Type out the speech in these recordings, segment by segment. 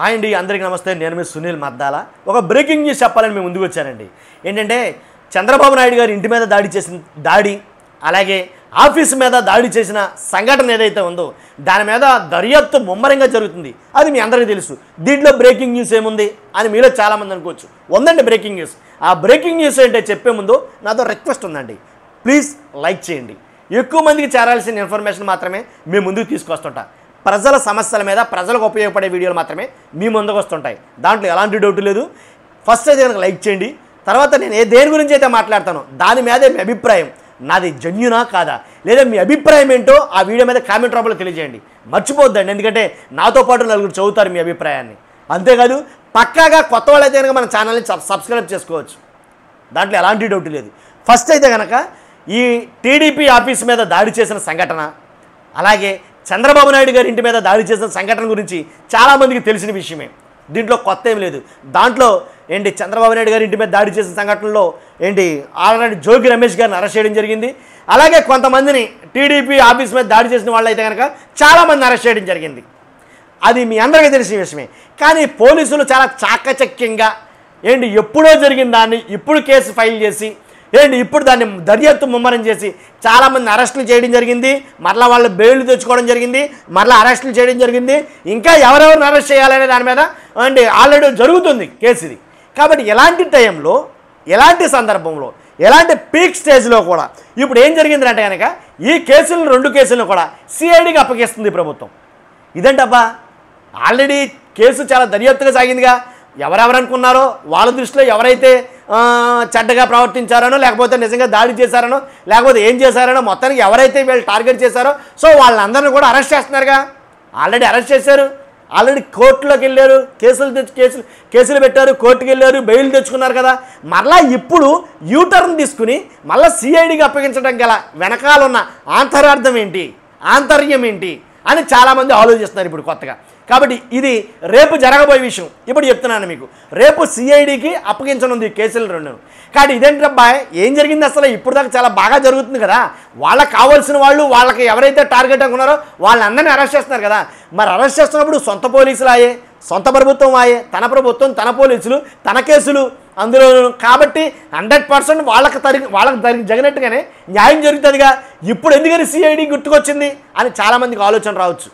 hi అండి అందరికీ నమస్తే నేను మీ సునీల్ మద్దాల ఒక బ్రేకింగ్ న్యూస్ చెప్పాలని మేము ముందుకు వచ్చానండి ఏంటంటే చంద్రబాబు నాయుడు గారి ఇంటి మీద దాడి చేసిన దాడి అలాగే ఆఫీస్ మీద దాడి చేసిన సంఘటన ఏదైతే ఉందో దాని మీద దర్యాప్తు ముమ్మరంగా జరుగుతుంది అది మీ అందరికీ తెలుసు దీంట్లో బ్రేకింగ్ న్యూస్ ఏముంది అని మీలో చాలామంది అనుకోవచ్చు ఉందండి బ్రేకింగ్ న్యూస్ ఆ బ్రేకింగ్ న్యూస్ ఏంటో చెప్పే ముందు నాతో రిక్వెస్ట్ ఉందండి ప్లీజ్ లైక్ చేయండి ఎక్కువ మందికి చేరాల్సిన ఇన్ఫర్మేషన్ మాత్రమే మేము ముందుకు తీసుకొస్తుంటాం ప్రజల సమస్యల మీద ప్రజలకు ఉపయోగపడే వీడియోలు మాత్రమే మీ ముందుకు వస్తుంటాయి దాంట్లో ఎలాంటి డౌట్ లేదు ఫస్ట్ అయితే కనుక లైక్ చేయండి తర్వాత నేను ఏ దేని గురించి అయితే మాట్లాడతాను దాని మీదే మీ అభిప్రాయం నాది జన్యునా కాదా లేదా మీ అభిప్రాయం ఏంటో ఆ వీడియో మీద కామెంట్ రూపంలో తెలియజేయండి మర్చిపోద్దండి ఎందుకంటే నాతో పాటు నలుగురు చదువుతారు మీ అభిప్రాయాన్ని అంతేకాదు పక్కాగా కొత్త వాళ్ళైతే కనుక మన ఛానల్ని సబ్స్క్రైబ్ చేసుకోవచ్చు దాంట్లో ఎలాంటి డౌట్ లేదు ఫస్ట్ అయితే కనుక ఈ టీడీపీ ఆఫీస్ మీద దాడి చేసిన సంఘటన అలాగే చంద్రబాబు నాయుడు గారి ఇంటి మీద దాడి చేసిన సంఘటన గురించి చాలామందికి తెలిసిన విషయమే దీంట్లో కొత్త ఏం లేదు దాంట్లో ఏంటి చంద్రబాబు నాయుడు గారి ఇంటి మీద దాడి చేసిన సంఘటనలో ఏంటి ఆల్రెడీ జోగి రమేష్ గారిని అరెస్ట్ చేయడం జరిగింది అలాగే కొంతమందిని టీడీపీ ఆఫీస్ మీద దాడి చేసిన వాళ్ళైతే కనుక చాలామంది అరెస్ట్ చేయడం జరిగింది అది మీ అందరికీ తెలిసిన విషయమే కానీ పోలీసులు చాలా చాకచక్యంగా ఏంటి ఎప్పుడో జరిగిన దాన్ని ఇప్పుడు కేసు ఫైల్ చేసి ఏంటి ఇప్పుడు దాన్ని దర్యాప్తు ముమ్మరం చేసి చాలామంది అరెస్టులు చేయడం జరిగింది మరలా వాళ్ళు బెయిల్ తెచ్చుకోవడం జరిగింది మరలా అరెస్టులు చేయడం జరిగింది ఇంకా ఎవరెవరిని అరెస్ట్ చేయాలనే దాని మీద అంటే ఆల్రెడీ జరుగుతుంది కేసు ఇది కాబట్టి ఎలాంటి టైంలో ఎలాంటి సందర్భంలో ఎలాంటి పీక్ స్టేజ్లో కూడా ఇప్పుడు ఏం జరిగిందంటే కనుక ఈ కేసులను రెండు కేసులను కూడా సిఐడికి అప్పగిస్తుంది ప్రభుత్వం ఇదేంటబ్బా ఆల్రెడీ కేసు చాలా దర్యాప్తుగా సాగిందిగా ఎవరెవరనుకున్నారో వాళ్ళ దృష్టిలో ఎవరైతే చెడ్డగా ప్రవర్తించారనో లేకపోతే నిజంగా దాడి చేశారనో లేకపోతే ఏం చేశారనో మొత్తానికి ఎవరైతే వీళ్ళు టార్గెట్ చేశారో సో వాళ్ళందరినీ కూడా అరెస్ట్ చేస్తున్నారుగా ఆల్రెడీ అరెస్ట్ చేశారు ఆల్రెడీ కోర్టులోకి వెళ్ళారు కేసులు తెచ్చు కేసులు కేసులు పెట్టారు కోర్టుకి వెళ్ళారు బెయిల్ తెచ్చుకున్నారు కదా మరలా ఇప్పుడు యూటర్న్ తీసుకుని మళ్ళీ సిఐడికి అప్పగించడం గల వెనకాలన్న ఆంతరార్థం ఏంటి ఆంతర్యం ఏంటి అని చాలామంది ఆలోచిస్తున్నారు ఇప్పుడు కొత్తగా కాబట్టి ఇది రేపు జరగబోయే విషయం ఇప్పుడు చెప్తున్నాను మీకు రేపు సిఐడికి అప్పగించనుంది కేసులు రెండు కానీ ఇదేంటబ్బాయ్ ఏం జరిగింది అసలు ఇప్పుడు దాకా చాలా బాగా జరుగుతుంది కదా వాళ్ళకి కావాల్సిన వాళ్ళు వాళ్ళకి ఎవరైతే టార్గెట్ అనుకున్నారో వాళ్ళందరినీ అరెస్ట్ చేస్తున్నారు కదా మరి అరెస్ట్ చేస్తున్నప్పుడు సొంత పోలీసులు ఆయే సొంత ప్రభుత్వం ఆయే తన ప్రభుత్వం తన పోలీసులు తన కేసులు అందులో కాబట్టి హండ్రెడ్ పర్సెంట్ వాళ్ళకి తరి వాళ్ళకి తరి జరిగినట్టుగానే న్యాయం జరుగుతుందిగా ఇప్పుడు ఎందుకని సిఐడి గుర్తుకొచ్చింది అని చాలామందికి ఆలోచన రావచ్చు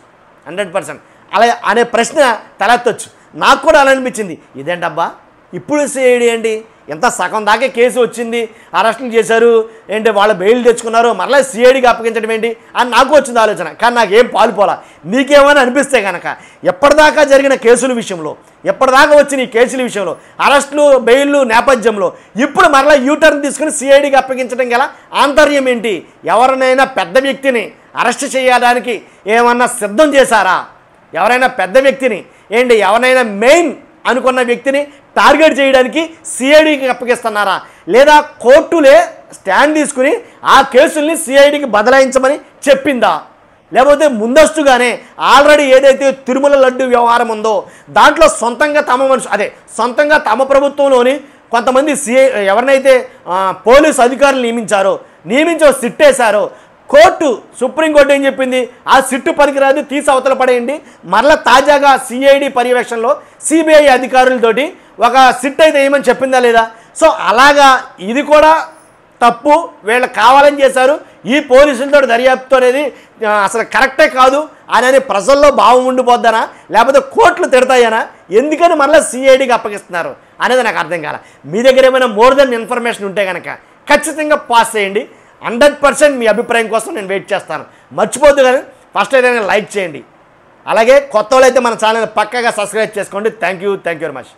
హండ్రెడ్ పర్సెంట్ అలా అనే ప్రశ్న తలెత్తొచ్చు నాకు కూడా అలా అనిపించింది ఇదేంటబ్బా ఇప్పుడు సిఐడి అండి ఎంత సగం దాకే కేసు వచ్చింది అరెస్టులు చేశారు ఏంటి వాళ్ళు బెయిల్ తెచ్చుకున్నారు మరలా సిఐడికి అప్పగించడం ఏంటి అని నాకు వచ్చింది ఆలోచన కానీ నాకు ఏం పాలుపోలా నీకేమైనా అనిపిస్తే కనుక ఎప్పటిదాకా జరిగిన కేసుల విషయంలో ఎప్పటిదాకా వచ్చిన ఈ కేసుల విషయంలో అరెస్టులు బెయిల్లు నేపథ్యంలో ఇప్పుడు మరలా యూటర్న్ తీసుకుని సిఐడికి అప్పగించడం గల ఆంతర్యం ఏంటి ఎవరినైనా పెద్ద వ్యక్తిని అరెస్ట్ చేయడానికి ఏమన్నా సిద్ధం చేశారా ఎవరైనా పెద్ద వ్యక్తిని ఏంటి ఎవరైనా మెయిన్ అనుకున్న వ్యక్తిని టార్గెట్ చేయడానికి సిఐడికి అప్పగిస్తున్నారా లేదా కోర్టులే స్టాండ్ తీసుకుని ఆ కేసుల్ని సిఐడికి బదలాయించమని చెప్పిందా లేకపోతే ముందస్తుగానే ఆల్రెడీ ఏదైతే తిరుమల లడ్డు వ్యవహారం ఉందో దాంట్లో సొంతంగా తమ మనుషు అదే సొంతంగా తమ ప్రభుత్వంలోని కొంతమంది సిఐ ఎవరినైతే పోలీసు అధికారులు నియమించారో నియమించో సిట్టేశారో కోర్టు సుప్రీంకోర్టు ఏం చెప్పింది ఆ సిట్టు పనికిరాదు తీసి అవతల పడేయండి మరలా తాజాగా సిఐడి పర్యవేక్షణలో సిబిఐ అధికారులతోటి ఒక సిట్ అయితే ఏమని చెప్పిందా లేదా సో అలాగా ఇది కూడా తప్పు వీళ్ళు కావాలని చేశారు ఈ పోలీసులతో దర్యాప్తు అనేది అసలు కరెక్టే కాదు అని ప్రజల్లో భావం ఉండిపోద్దనా లేకపోతే కోర్టులు తిడతాయనా ఎందుకని మళ్ళీ సిఐడికి అప్పగిస్తున్నారు అనేది నాకు అర్థం కాల మీ దగ్గర ఏమైనా మోర్ దెన్ ఇన్ఫర్మేషన్ ఉంటే కనుక ఖచ్చితంగా పాస్ చేయండి హండ్రెడ్ పర్సెంట్ మీ అభిప్రాయం కోసం నేను వెయిట్ చేస్తాను మర్చిపోద్దు కానీ ఫస్ట్ ఏదైనా లైక్ చేయండి అలాగే కొత్త వాళ్ళు అయితే మన ఛానల్ పక్కగా సబ్స్క్రైబ్ చేసుకోండి thank you thank you very much